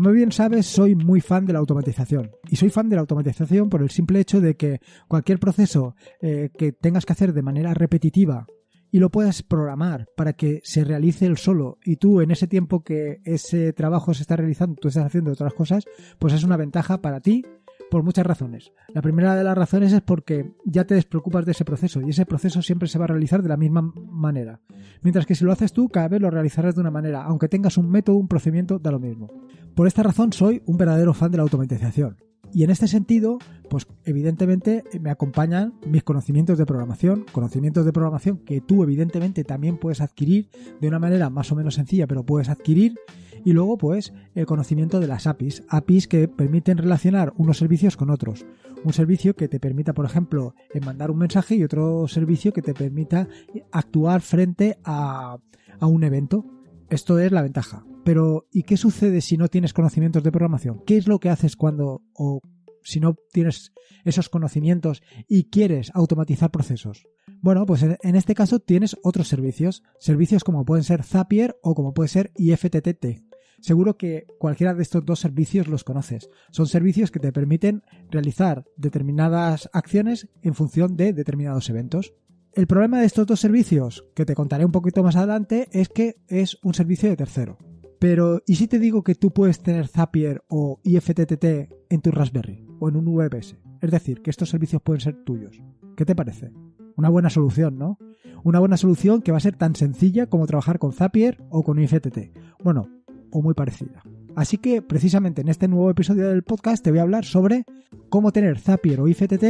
Como bien sabes, soy muy fan de la automatización. Y soy fan de la automatización por el simple hecho de que cualquier proceso eh, que tengas que hacer de manera repetitiva y lo puedas programar para que se realice él solo y tú en ese tiempo que ese trabajo se está realizando, tú estás haciendo otras cosas, pues es una ventaja para ti por muchas razones. La primera de las razones es porque ya te despreocupas de ese proceso y ese proceso siempre se va a realizar de la misma manera. Mientras que si lo haces tú, cada vez lo realizarás de una manera. Aunque tengas un método, un procedimiento, da lo mismo. Por esta razón soy un verdadero fan de la automatización. Y en este sentido, pues evidentemente me acompañan mis conocimientos de programación, conocimientos de programación que tú evidentemente también puedes adquirir de una manera más o menos sencilla, pero puedes adquirir. Y luego, pues, el conocimiento de las APIs, APIs que permiten relacionar unos servicios con otros. Un servicio que te permita, por ejemplo, mandar un mensaje y otro servicio que te permita actuar frente a, a un evento. Esto es la ventaja. Pero, ¿y qué sucede si no tienes conocimientos de programación? ¿Qué es lo que haces cuando o si no tienes esos conocimientos y quieres automatizar procesos? Bueno, pues en este caso tienes otros servicios, servicios como pueden ser Zapier o como puede ser IFTTT. Seguro que cualquiera de estos dos servicios los conoces. Son servicios que te permiten realizar determinadas acciones en función de determinados eventos. El problema de estos dos servicios, que te contaré un poquito más adelante, es que es un servicio de tercero. Pero, ¿y si te digo que tú puedes tener Zapier o IFTTT en tu Raspberry o en un VPS? Es decir, que estos servicios pueden ser tuyos. ¿Qué te parece? Una buena solución, ¿no? Una buena solución que va a ser tan sencilla como trabajar con Zapier o con IFTTT. Bueno, o muy parecida. Así que, precisamente en este nuevo episodio del podcast, te voy a hablar sobre cómo tener Zapier o IFTTT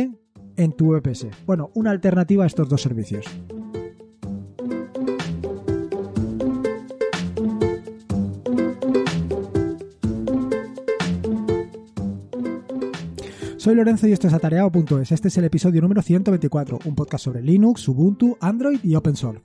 en tu VPS. Bueno, una alternativa a estos dos servicios. Soy Lorenzo y esto es atareado.es. Este es el episodio número 124, un podcast sobre Linux, Ubuntu, Android y Open Source.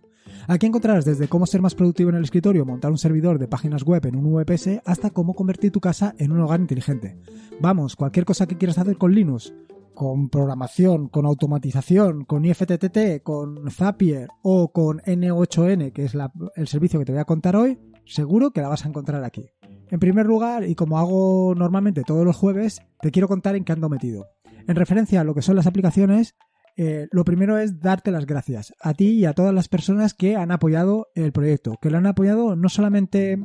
Aquí encontrarás desde cómo ser más productivo en el escritorio, montar un servidor de páginas web en un VPS, hasta cómo convertir tu casa en un hogar inteligente. Vamos, cualquier cosa que quieras hacer con Linux, con programación, con automatización, con IFTTT, con Zapier o con N8N, que es el servicio que te voy a contar hoy, seguro que la vas a encontrar aquí. En primer lugar, y como hago normalmente todos los jueves, te quiero contar en qué ando metido. En referencia a lo que son las aplicaciones, eh, lo primero es darte las gracias a ti y a todas las personas que han apoyado el proyecto, que lo han apoyado no solamente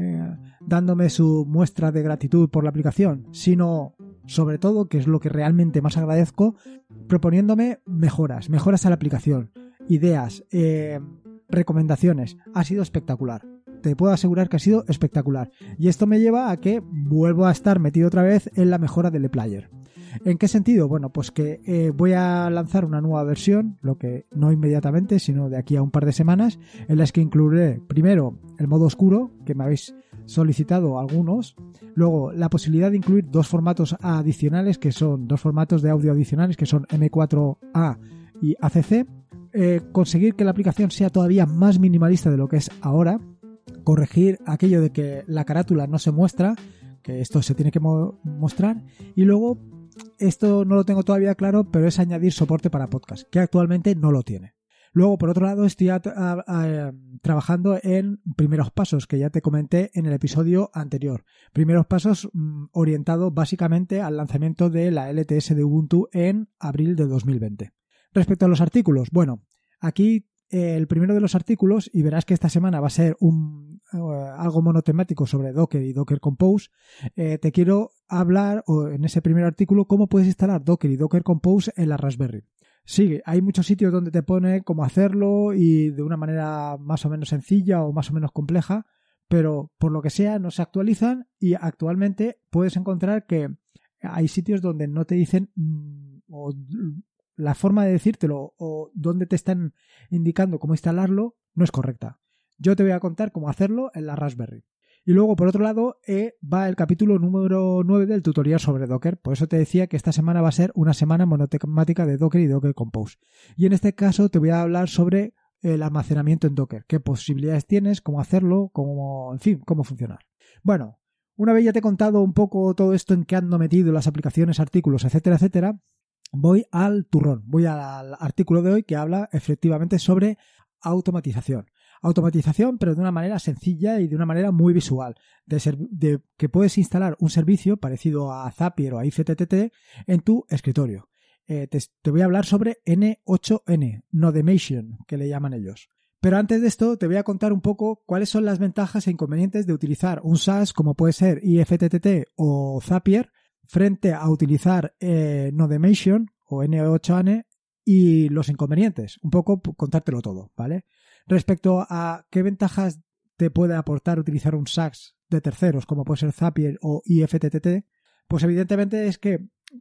eh, dándome su muestra de gratitud por la aplicación, sino sobre todo, que es lo que realmente más agradezco, proponiéndome mejoras, mejoras a la aplicación, ideas, eh, recomendaciones. Ha sido espectacular te puedo asegurar que ha sido espectacular. Y esto me lleva a que vuelvo a estar metido otra vez en la mejora del player. ¿En qué sentido? Bueno, pues que eh, voy a lanzar una nueva versión, lo que no inmediatamente, sino de aquí a un par de semanas, en las que incluiré primero el modo oscuro, que me habéis solicitado algunos, luego la posibilidad de incluir dos formatos adicionales, que son dos formatos de audio adicionales, que son M4A y ACC, eh, conseguir que la aplicación sea todavía más minimalista de lo que es ahora, corregir aquello de que la carátula no se muestra, que esto se tiene que mostrar, y luego, esto no lo tengo todavía claro, pero es añadir soporte para podcast, que actualmente no lo tiene. Luego, por otro lado, estoy em, trabajando en primeros pasos, que ya te comenté en el episodio anterior. Primeros pasos mm, orientado orientados básicamente al lanzamiento de la LTS de Ubuntu en abril de 2020. Respecto a los artículos, bueno, aquí eh, el primero de los artículos, y verás que esta semana va a ser un, eh, algo monotemático sobre Docker y Docker Compose, eh, te quiero hablar en ese primer artículo cómo puedes instalar Docker y Docker Compose en la Raspberry. Sigue, sí, hay muchos sitios donde te pone cómo hacerlo y de una manera más o menos sencilla o más o menos compleja, pero por lo que sea no se actualizan y actualmente puedes encontrar que hay sitios donde no te dicen mm, o la forma de decírtelo o donde te están indicando cómo instalarlo no es correcta. Yo te voy a contar cómo hacerlo en la Raspberry. Y luego, por otro lado, eh, va el capítulo número 9 del tutorial sobre Docker. Por eso te decía que esta semana va a ser una semana monotemática de Docker y Docker Compose. Y en este caso te voy a hablar sobre el almacenamiento en Docker, qué posibilidades tienes, cómo hacerlo, cómo, en fin, cómo funcionar. Bueno, una vez ya te he contado un poco todo esto en qué ando metido, las aplicaciones, artículos, etcétera, etcétera, voy al turrón, voy al artículo de hoy que habla efectivamente sobre automatización. Automatización, pero de una manera sencilla y de una manera muy visual, de, que puedes instalar un servicio parecido a Zapier o a IFTTT en tu escritorio. Eh, te, voy a hablar sobre N8N, Nodemation, que le llaman ellos. Pero antes de esto, te voy a contar un poco cuáles son las ventajas e inconvenientes de utilizar un SaaS como puede ser IFTTT o Zapier frente a utilizar eh, Nodemation o N8N y los inconvenientes. Un poco contártelo todo, ¿vale? Respecto a qué ventajas te puede aportar utilizar un SaaS de terceros, como puede ser Zapier o IFTTT, pues evidentemente es que,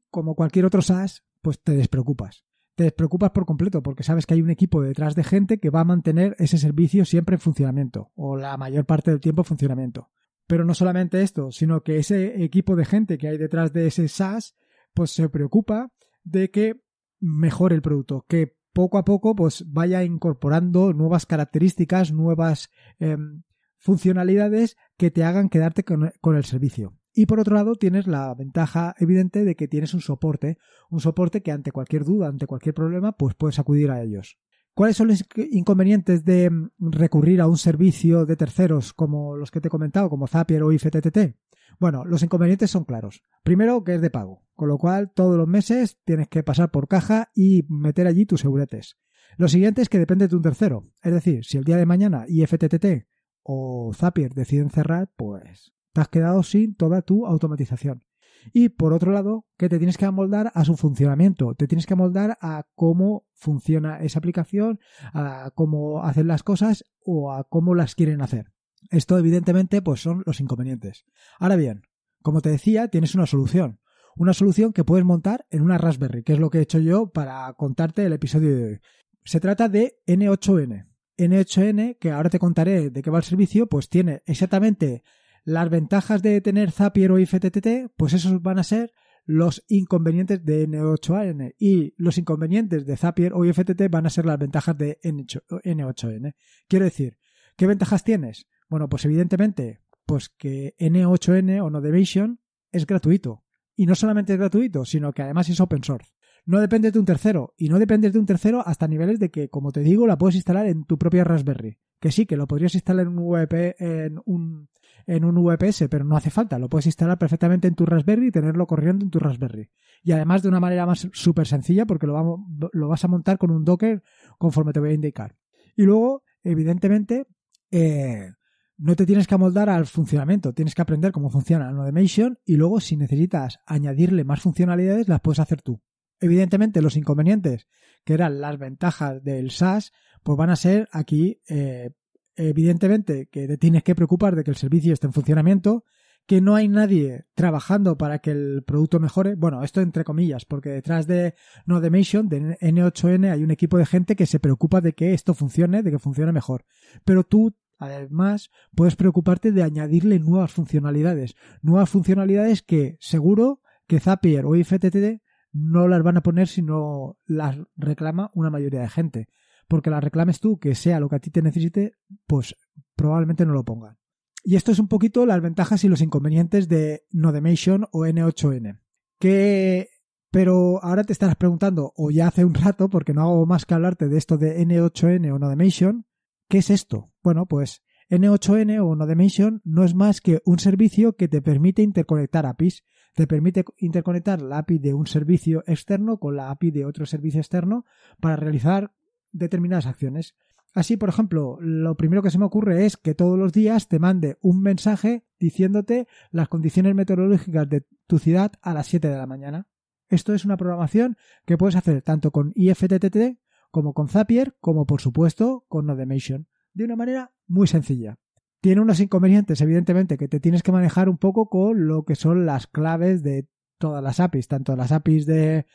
como cualquier otro SaaS, pues te despreocupas. Te despreocupas por completo porque sabes que hay un equipo detrás de gente que va a mantener ese servicio siempre en funcionamiento o la mayor parte del tiempo en funcionamiento. Pero no solamente esto, sino que ese equipo de gente que hay detrás de ese SaaS, pues se preocupa de que mejore el producto, que poco a poco pues vaya incorporando nuevas características, nuevas em, funcionalidades que te hagan quedarte e, con el servicio. Y por otro lado tienes la ventaja evidente de que tienes un soporte, un soporte que ante cualquier duda, ante cualquier problema, pues puedes acudir a ellos. ¿Cuáles son los inconvenientes de mm, recurrir a un servicio de terceros como los que te he comentado, como Zapier o IFTTT? Bueno, los inconvenientes son claros. Primero, que es de pago, con lo cual todos los meses tienes que pasar por caja y meter allí tus seguretes. Lo siguiente es que depende de un tercero. Es decir, si el día de mañana IFTTT o Zapier deciden cerrar, pues te has quedado sin toda tu automatización. Y por otro lado, que te tienes que amoldar a su funcionamiento, te tienes que amoldar a cómo funciona esa aplicación, a cómo hacen las cosas o a cómo las quieren hacer. Esto evidentemente pues son los inconvenientes. Ahora bien, como te decía, tienes una solución. Una solución que puedes montar en una Raspberry, que es lo que he hecho yo para contarte el episodio de hoy. Se trata de N8N. N8N, que ahora te contaré de qué va el servicio, pues tiene exactamente las ventajas de tener Zapier o IFTTT, pues esos van a ser los inconvenientes de N8N y los inconvenientes de Zapier o IFTTT van a ser las ventajas de N8N. Quiero decir, ¿qué ventajas tienes? Bueno, pues evidentemente, pues que N8N o Nodevation es gratuito. Y no solamente es gratuito, sino que además es open source. No depende de un tercero, y no dependes de un tercero hasta niveles de que, como te digo, la puedes instalar en tu propia Raspberry. Que sí, que lo podrías instalar en un VP, en un en un VPS, pero no hace falta, lo puedes instalar perfectamente en tu Raspberry y tenerlo corriendo en tu Raspberry. Y además de una manera más súper sencilla, porque lo, vas a montar con un Docker conforme te voy a indicar. Y luego, evidentemente, eh, no te tienes que amoldar al funcionamiento, tienes que aprender cómo funciona Nodemation y luego si necesitas añadirle más funcionalidades las puedes hacer tú. Evidentemente los inconvenientes, que eran las ventajas del SaaS, pues van a ser aquí eh, evidentemente que te tienes que preocupar de que el servicio esté en funcionamiento, que no hay nadie trabajando para que el producto mejore. Bueno, esto entre comillas, porque detrás de Nodemation, de N8N, hay un equipo de gente que se preocupa de que esto funcione, de que funcione mejor. Pero tú, además, puedes preocuparte de añadirle nuevas funcionalidades. Nuevas funcionalidades que seguro que Zapier o IFTTT no las van a poner si no las reclama una mayoría de gente porque la reclames tú, que sea lo que a ti te necesite, pues probablemente no lo pongan. Y esto es un poquito las ventajas y los inconvenientes de Nodemation o N8N. Que, pero ahora te estarás preguntando, o ya hace un rato, porque no hago más que hablarte de esto de N8N o Nodemation, ¿qué es esto? Bueno, pues N8N o Nodemation no es más que un servicio que te permite interconectar APIs. Te permite interconectar la API de un servicio externo con la API de otro servicio externo para realizar determinadas acciones. Así, por ejemplo, lo primero que se me ocurre es que todos los días te mande un mensaje diciéndote las condiciones meteorológicas de tu ciudad a las 7 de la mañana. Esto es una programación que puedes hacer tanto con IFTTT como con Zapier, como por supuesto con Nodemation, de una manera muy sencilla. Tiene unos inconvenientes, evidentemente, que te tienes que manejar un poco con lo que son las claves de todas las APIs, tanto las APIs de,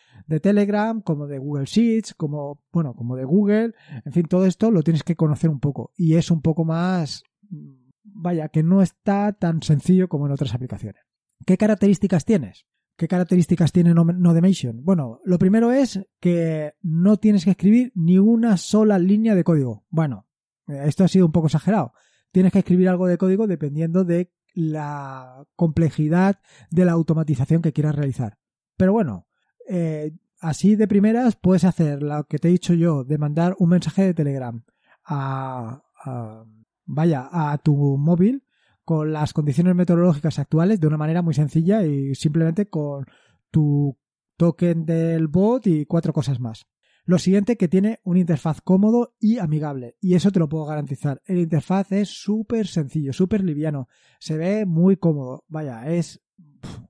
Telegram como de Google Sheets, como, bueno, como de Google, en fin, todo esto lo tienes que conocer un poco y es un poco más, mm, vaya, que no está tan sencillo como en otras aplicaciones. ¿Qué características tienes? ¿Qué características tiene Nodemation? Bueno, lo primero es que no tienes que escribir ni una sola línea de código. Bueno, esto ha sido un poco exagerado. Tienes que escribir algo de código dependiendo de la complejidad de la automatización que quieras realizar. Pero bueno, eh, así de primeras puedes hacer lo que te he dicho yo, de mandar un mensaje de Telegram a vaya, a tu móvil con las condiciones meteorológicas actuales de una manera muy sencilla y simplemente con tu token del bot y cuatro cosas más. Lo siguiente que tiene un interfaz cómodo y amigable, y eso te lo puedo garantizar. El interfaz es súper sencillo, súper liviano, se ve muy cómodo, vaya, es,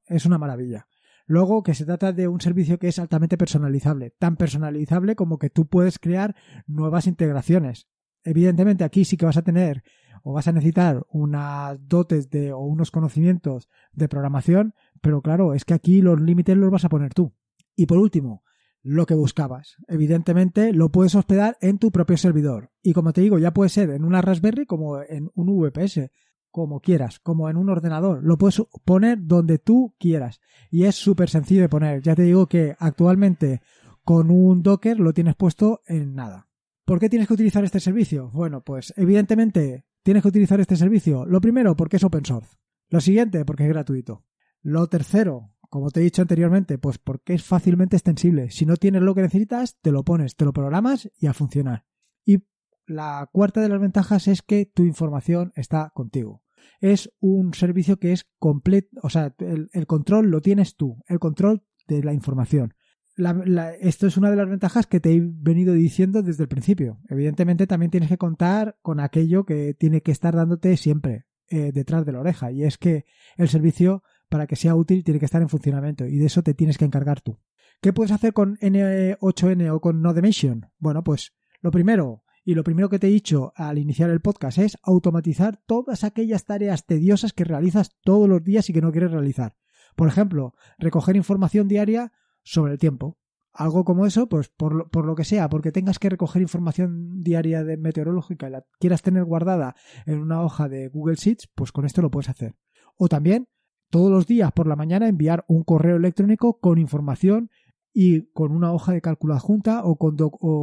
es una maravilla. Luego que se trata de un servicio que es altamente personalizable, tan personalizable como que tú puedes crear nuevas integraciones. Evidentemente aquí sí que vas a tener o vas a necesitar unas dotes de, o unos conocimientos de programación, pero claro, es que aquí los límites los vas a poner tú. Y por último, lo que buscabas. Evidentemente lo puedes hospedar en tu propio servidor. Y como te digo, ya puede ser en una Raspberry como en un VPS, como quieras, como en un ordenador. Lo puedes poner donde tú quieras. Y es súper sencillo de poner. Ya te digo que actualmente con un Docker lo tienes puesto en nada. ¿Por qué tienes que utilizar este servicio? Bueno, pues evidentemente tienes que utilizar este servicio. Lo primero, porque es open source. Lo siguiente, porque es gratuito. Lo tercero, como te he dicho anteriormente, pues porque es fácilmente extensible. Si no tienes lo que necesitas, te lo pones, te lo programas y a funcionar. Y la cuarta de las ventajas es que tu información está contigo. Es un servicio que es completo, o sea, el, control lo tienes tú, el control de la información. esto es una de las ventajas que te he venido diciendo desde el principio. Evidentemente también tienes que contar con aquello que tiene que estar dándote siempre eh, detrás de la oreja y es que el servicio para que sea útil tiene que estar en funcionamiento y de eso te tienes que encargar tú. ¿Qué puedes hacer con N8N o con Nodemation? Bueno, pues lo primero, y lo primero que te he dicho al iniciar el podcast es automatizar todas aquellas tareas tediosas que realizas todos los días y que no quieres realizar. Por ejemplo, recoger información diaria sobre el tiempo. Algo como eso, pues por lo, que sea, porque tengas que recoger información diaria de meteorológica y la quieras tener guardada en una hoja de Google Sheets, pues con esto lo puedes hacer. O también todos los días por la mañana enviar un correo electrónico con información y con una hoja de cálculo adjunta o con,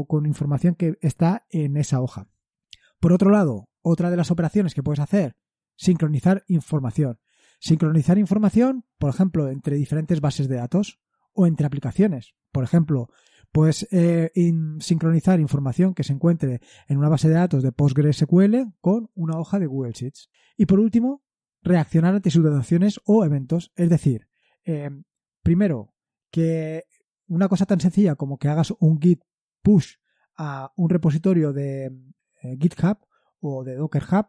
con información que está en esa hoja. Por otro lado, otra de las operaciones que puedes hacer, sincronizar información. Sincronizar información, por ejemplo, entre diferentes bases de datos o entre aplicaciones. Por ejemplo, puedes eh, sincronizar información que se encuentre en una base de datos de PostgreSQL con una hoja de Google Sheets. Y por último, reaccionar ante sus situaciones o eventos. Es decir, eh, primero, que una cosa tan sencilla como que hagas un git push a un repositorio de eh, GitHub o de Docker Hub,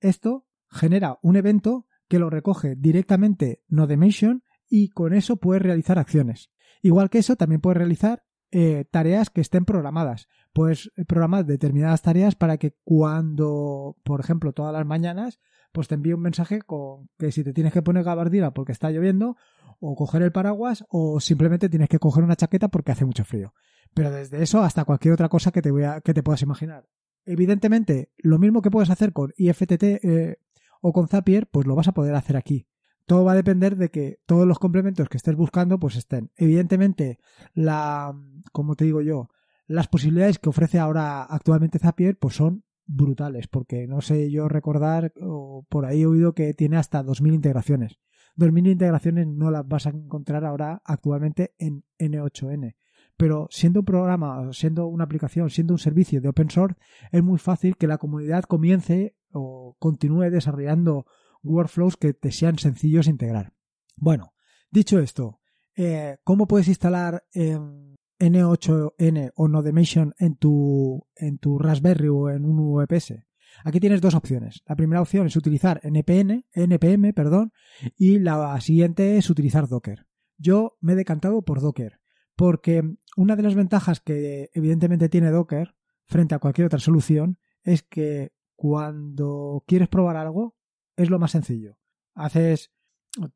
esto genera un evento que lo recoge directamente mission, y con eso puedes realizar acciones. Igual que eso, también puedes realizar eh, tareas que estén programadas. Puedes eh, programar determinadas tareas para que cuando, por ejemplo, todas las mañanas, pues te envíe un mensaje con que si te tienes que poner gabardina porque está lloviendo, o coger el paraguas, o simplemente tienes que coger una chaqueta porque hace mucho frío. Pero desde eso hasta cualquier otra cosa que te, voy a, que te puedas imaginar. Evidentemente, lo mismo que puedes hacer con IFTT eh, o con Zapier, pues lo vas a poder hacer aquí todo va a depender de que todos los complementos que estés buscando pues estén. Evidentemente, la, como te digo yo, las posibilidades que ofrece ahora actualmente Zapier pues son brutales, porque no sé yo recordar, o por ahí he oído que tiene hasta 2.000 integraciones. 2.000 integraciones no las vas a encontrar ahora actualmente en N8N. Pero siendo un programa, siendo una aplicación, siendo un servicio de open source, es muy fácil que la comunidad comience o continúe desarrollando workflows que te sean sencillos de integrar. Bueno, dicho esto, eh, ¿cómo puedes instalar N8N em, o Nodemation en tu, en tu Raspberry o en un VPS? Aquí tienes dos opciones. La primera opción es utilizar NPN, NPM, perdón, y la siguiente es utilizar Docker. Yo me he decantado por Docker, porque una de las ventajas que evidentemente tiene Docker frente a cualquier otra solución es que cuando quieres probar algo, es lo más sencillo. Haces,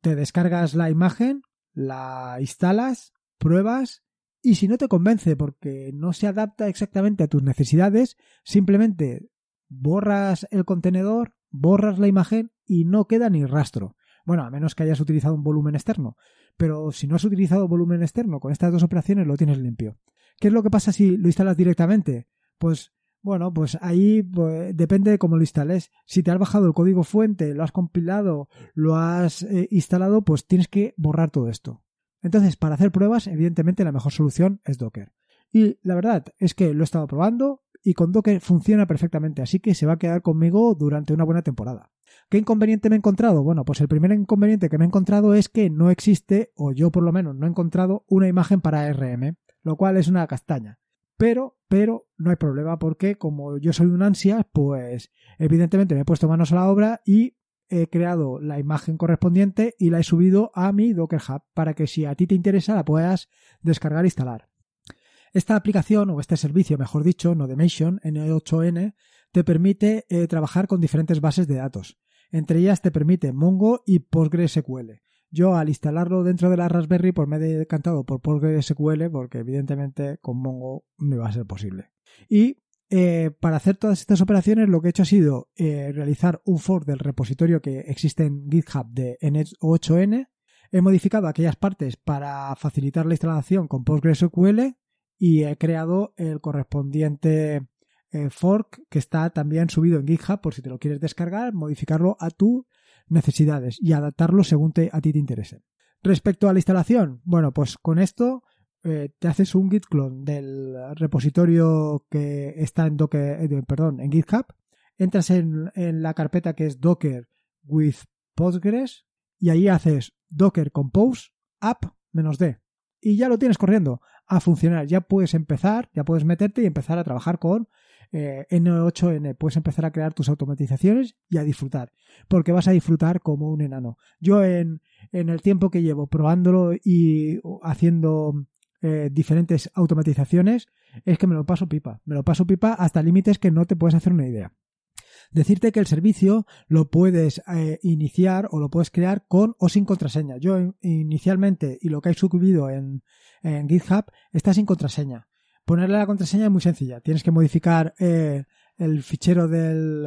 te descargas la imagen, la instalas, pruebas y si no te convence porque no se adapta exactamente a tus necesidades, simplemente borras el contenedor, borras la imagen y no queda ni rastro. Bueno, a menos que hayas utilizado un volumen externo. Pero si no has utilizado volumen externo, con estas dos operaciones lo tienes limpio. ¿Qué es lo que pasa si lo instalas directamente? Pues bueno, pues ahí pues, depende de cómo lo instales. Si te has bajado el código fuente, lo has compilado, lo has eh, instalado, pues tienes que borrar todo esto. Entonces, para hacer pruebas, evidentemente la mejor solución es Docker. Y la verdad es que lo he estado probando y con Docker funciona perfectamente, así que se va a quedar conmigo durante una buena temporada. ¿Qué inconveniente me he encontrado? Bueno, pues el primer inconveniente que me he encontrado es que no existe, o yo por lo menos no he encontrado, una imagen para RM, lo cual es una castaña. Pero, pero no hay problema porque como yo soy un ansia, pues evidentemente me he puesto manos a la obra y he creado la imagen correspondiente y la he subido a mi Docker Hub para que si a ti te interesa la puedas descargar e instalar. Esta aplicación o este servicio, mejor dicho, Nodemation N8N, e, te permite eh, trabajar con diferentes bases de datos. Entre ellas te permite Mongo y PostgreSQL. Yo al instalarlo dentro de la Raspberry por pues me he decantado por PostgreSQL porque evidentemente con Mongo no iba a ser posible. Y eh, para hacer todas estas operaciones lo que he hecho ha sido eh, realizar un fork del repositorio que existe en GitHub de N8N. He modificado aquellas partes para facilitar la instalación con PostgreSQL y he creado el correspondiente eh, fork que está también subido en GitHub por si te lo quieres descargar, modificarlo a tu necesidades y adaptarlo según te, a ti te interese. Respecto a la instalación, bueno, pues con esto eh, te haces un git clone del repositorio que está en Docker, eh, perdón, en GitHub, entras en, en, la carpeta que es Docker with Postgres y ahí haces Docker compose app -d y ya lo tienes corriendo a funcionar, ya puedes empezar, ya puedes meterte y empezar a trabajar con N8N, eh, puedes empezar a crear tus automatizaciones y a disfrutar, porque vas a disfrutar como un enano. Yo en, el tiempo que llevo probándolo y haciendo eh, diferentes automatizaciones, es que me lo paso pipa, me lo paso pipa hasta límites que no te puedes hacer una idea. Decirte que el servicio lo puedes eh, iniciar o lo puedes crear con o sin contraseña. Yo inicialmente y lo que hay subido en GitHub está sin contraseña. Ponerle la contraseña es muy sencilla. Tienes que modificar eh, el fichero del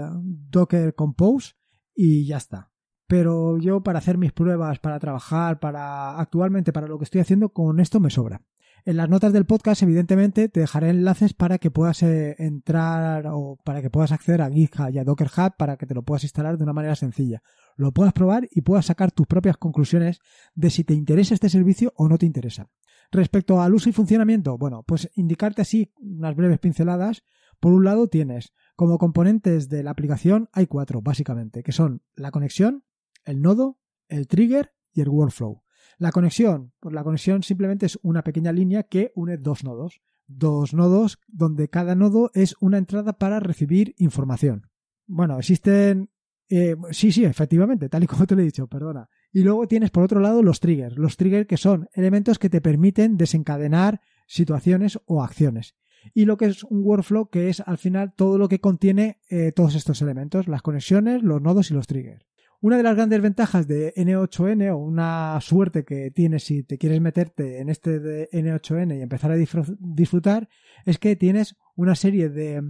Docker Compose y ya está. Pero yo para hacer mis pruebas, para trabajar, para actualmente, para lo que estoy haciendo, con esto me sobra. En las notas del podcast, evidentemente, te dejaré enlaces para que puedas eh, entrar o para que puedas acceder a GitHub y a Docker Hub para que te lo puedas instalar de una manera sencilla. Lo puedas probar y puedas sacar tus propias conclusiones de si te interesa este servicio o no te interesa. Respecto al uso y funcionamiento, bueno, pues indicarte así unas breves pinceladas. Por un lado tienes como componentes de la aplicación hay cuatro, básicamente, que son la conexión, el nodo, el trigger y el workflow. La conexión, pues la conexión simplemente es una pequeña línea que une dos nodos. Dos nodos donde cada nodo es una entrada para recibir información. Bueno, existen... Eh, sí, sí, efectivamente, tal y como te lo he dicho, perdona. Y luego tienes por otro lado los triggers. Los triggers que son elementos que te permiten desencadenar situaciones o acciones y lo que es un workflow que es al final todo lo que contiene eh, todos estos elementos, las conexiones, los nodos y los triggers. Una de las grandes ventajas de N8N o una suerte que tienes si te quieres meterte en este de N8N y empezar a disfrutar es que tienes una serie de,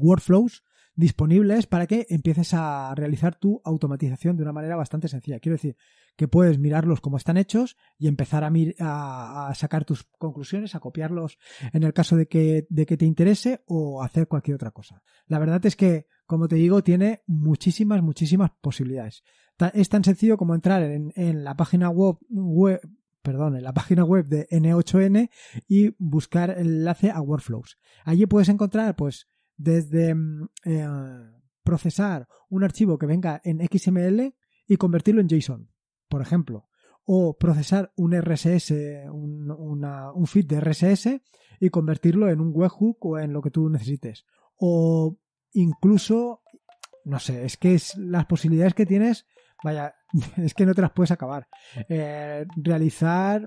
workflows disponibles para que empieces a realizar tu automatización de una manera bastante sencilla. Quiero decir que puedes mirarlos como están hechos y empezar a, a sacar tus conclusiones, a copiarlos en el caso de que, de que te interese o hacer cualquier otra cosa. La verdad es que como te digo, tiene muchísimas, muchísimas posibilidades. Es tan sencillo como entrar en, la página web, web, perdón, en la página web de N8N y buscar el enlace a workflows. Allí puedes encontrar, pues, desde mm, eh, procesar un archivo que venga en XML y convertirlo en JSON, por ejemplo, o procesar un RSS, un, un feed de RSS y convertirlo en un webhook o en lo que tú necesites, o incluso, no sé, es que es, las posibilidades que tienes, vaya, es que no te las puedes acabar. Eh, realizar,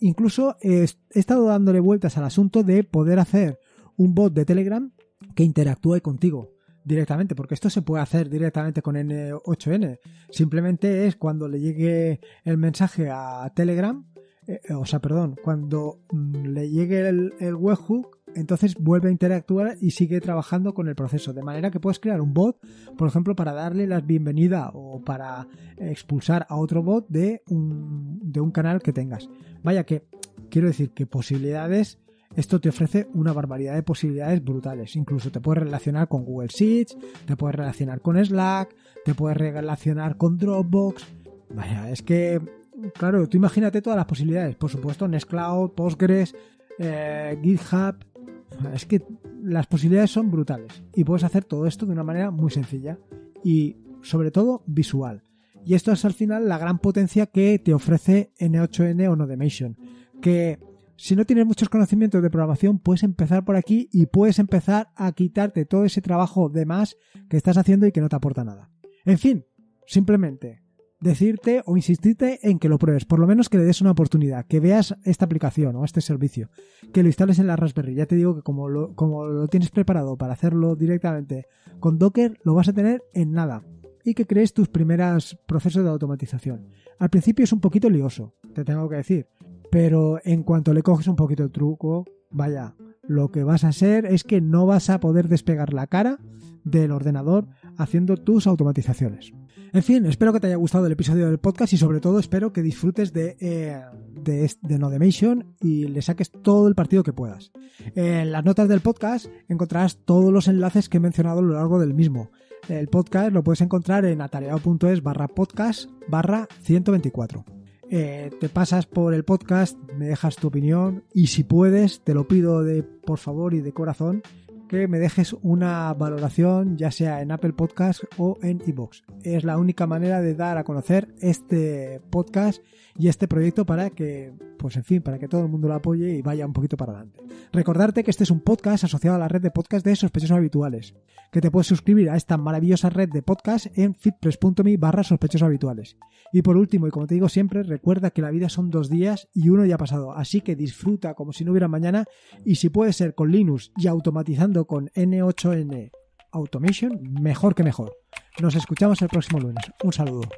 incluso he, estado dándole vueltas al asunto de poder hacer un bot de Telegram que interactúe contigo directamente, porque esto se puede hacer directamente con N8N. Simplemente es cuando le llegue el mensaje a Telegram, eh, o sea, perdón, cuando mm, le llegue el webhook, entonces vuelve a interactuar y sigue trabajando con el proceso. De manera que puedes crear un bot, por ejemplo, para darle la bienvenida o para expulsar a otro bot de un, canal que tengas. Vaya que, quiero decir que posibilidades, esto te ofrece una barbaridad de posibilidades brutales. Incluso te puedes relacionar con Google Sheets, te puedes relacionar con Slack, te puedes relacionar con Dropbox. Vaya, es que, claro, tú imagínate todas las posibilidades. Por supuesto, Nextcloud, Postgres, eh, GitHub, es que las posibilidades son brutales y puedes hacer todo esto de una manera muy sencilla y sobre todo visual. Y esto es al final la gran potencia que te ofrece N8N o Nodemation. Que si no tienes muchos conocimientos de programación, puedes empezar por aquí y puedes empezar a quitarte todo ese trabajo de más que estás haciendo y que no te aporta nada. En fin, simplemente decirte o insistirte en que lo pruebes, por lo menos que le des una oportunidad, que veas esta aplicación o este servicio, que lo instales en la Raspberry. Ya te digo que como lo, tienes preparado para hacerlo directamente con Docker, lo vas a tener en nada y que crees tus primeros procesos de automatización. Al principio es un poquito lioso, te tengo que decir, pero en cuanto le coges un poquito el truco, vaya, lo que vas a hacer es que no vas a poder despegar la cara del ordenador haciendo tus automatizaciones. En fin, espero que te haya gustado el episodio del podcast y sobre todo espero que disfrutes de, eh, No de, de y le saques todo el partido que puedas. En las notas del podcast encontrarás todos los enlaces que he mencionado a lo largo del mismo. El podcast lo puedes encontrar en atareado.es barra podcast barra 124. Eh, te pasas por el podcast, me dejas tu opinión y si puedes, te lo pido de por favor y de corazón, que me dejes una valoración, ya sea en Apple Podcast o en iBox. Es la única manera de dar a conocer este podcast y este proyecto para que, pues en fin, para que todo el mundo lo apoye y vaya un poquito para adelante. Recordarte que este es un podcast asociado a la red de podcast de sospechosos habituales, que te puedes suscribir a esta maravillosa red de podcast en fitpress.me barra sospechosos habituales. Y por último, y como te digo siempre, recuerda que la vida son dos días y uno ya ha pasado, así que disfruta como si no hubiera mañana y si puede ser con Linux y automatizando con N8N Automation, mejor que mejor. Nos escuchamos el próximo lunes. Un saludo.